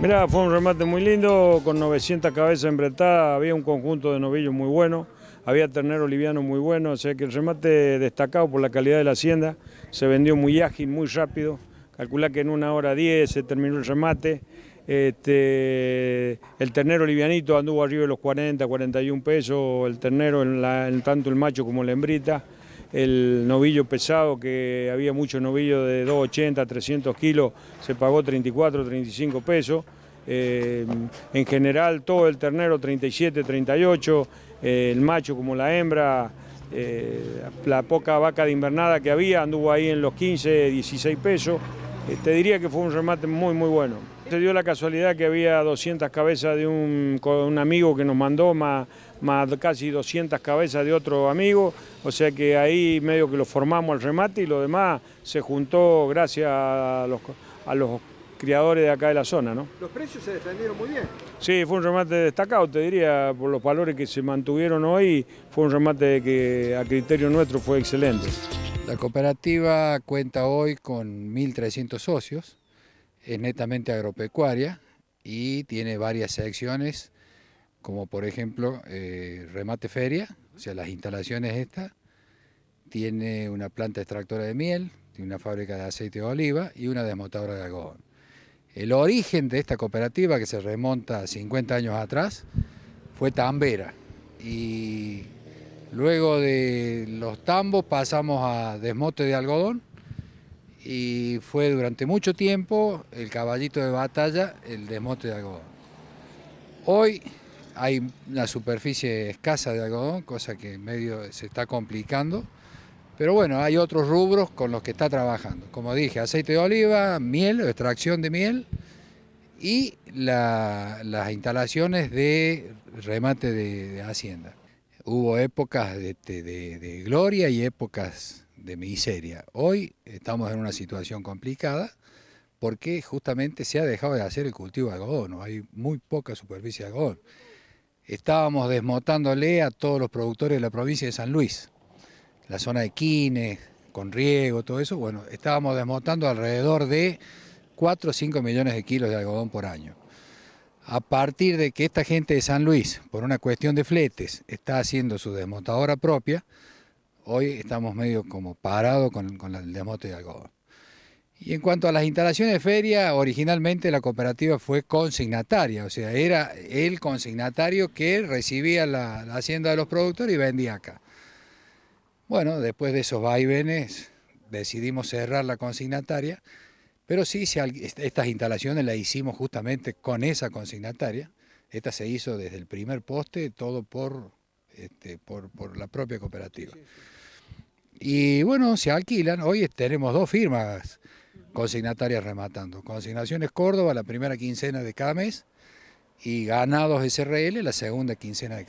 Mirá, fue un remate muy lindo, con 900 cabezas embretadas, había un conjunto de novillos muy bueno, había ternero liviano muy bueno, o sea que el remate destacado por la calidad de la hacienda, se vendió muy ágil, muy rápido, calculá que en una hora 10 se terminó el remate, este, el ternero livianito anduvo arriba de los 40, 41 pesos, el ternero, en tanto el macho como la hembrita, el novillo pesado, que había muchos novillos de 280, 300 kilos, se pagó 34, 35 pesos. Eh, en general todo el ternero 37, 38, eh, el macho como la hembra, eh, la poca vaca de invernada que había anduvo ahí en los 15, 16 pesos. te diría que fue un remate muy, muy bueno te dio la casualidad que había 200 cabezas de un, amigo que nos mandó, más, más, casi 200 cabezas de otro amigo, o sea que ahí medio que lo formamos al remate y lo demás se juntó gracias a los, a criadores de acá de la zona. Los precios se defendieron muy bien. Sí, fue un remate destacado, te diría, por los valores que se mantuvieron hoy, fue un remate que a criterio nuestro fue excelente. La cooperativa cuenta hoy con 1.300 socios, es netamente agropecuaria y tiene varias secciones, como por ejemplo eh, remate feria, o sea, las instalaciones estas, tiene una planta extractora de miel, tiene una fábrica de aceite de oliva y una desmotadora de algodón. El origen de esta cooperativa, que se remonta a 50 años atrás, fue tambera. Y luego de los tambos pasamos a desmote de algodón y fue durante mucho tiempo el caballito de batalla el desmote de algodón. Hoy hay una superficie escasa de algodón, cosa que medio se está complicando, pero bueno, hay otros rubros con los que está trabajando. Como dije, aceite de oliva, miel, extracción de miel y las instalaciones de remate de, hacienda. Hubo épocas de gloria y épocas de miseria. Hoy estamos en una situación complicada porque justamente se ha dejado de hacer el cultivo de algodón, hay muy poca superficie de algodón. Estábamos desmontándole a todos los productores de la provincia de San Luis, la zona de Quines, con riego, todo eso, bueno, estábamos desmontando alrededor de 4 o 5 millones de kilos de algodón por año. A partir de que esta gente de San Luis, por una cuestión de fletes, está haciendo su desmontadora propia, hoy estamos medio como parados con, el demote de algo. Y en cuanto a las instalaciones de feria, originalmente la cooperativa fue consignataria, o sea, era el consignatario que recibía la, hacienda de los productores y vendía acá. Bueno, después de esos vaivenes decidimos cerrar la consignataria, pero sí estas instalaciones las hicimos justamente con esa consignataria. Esta se hizo desde el primer poste, todo por, este, por, la propia cooperativa. Y bueno, se alquilan. Hoy tenemos dos firmas consignatarias rematando. Consignaciones Córdoba, la primera quincena de cada mes, y Ganados SRL, la segunda quincena de cada mes.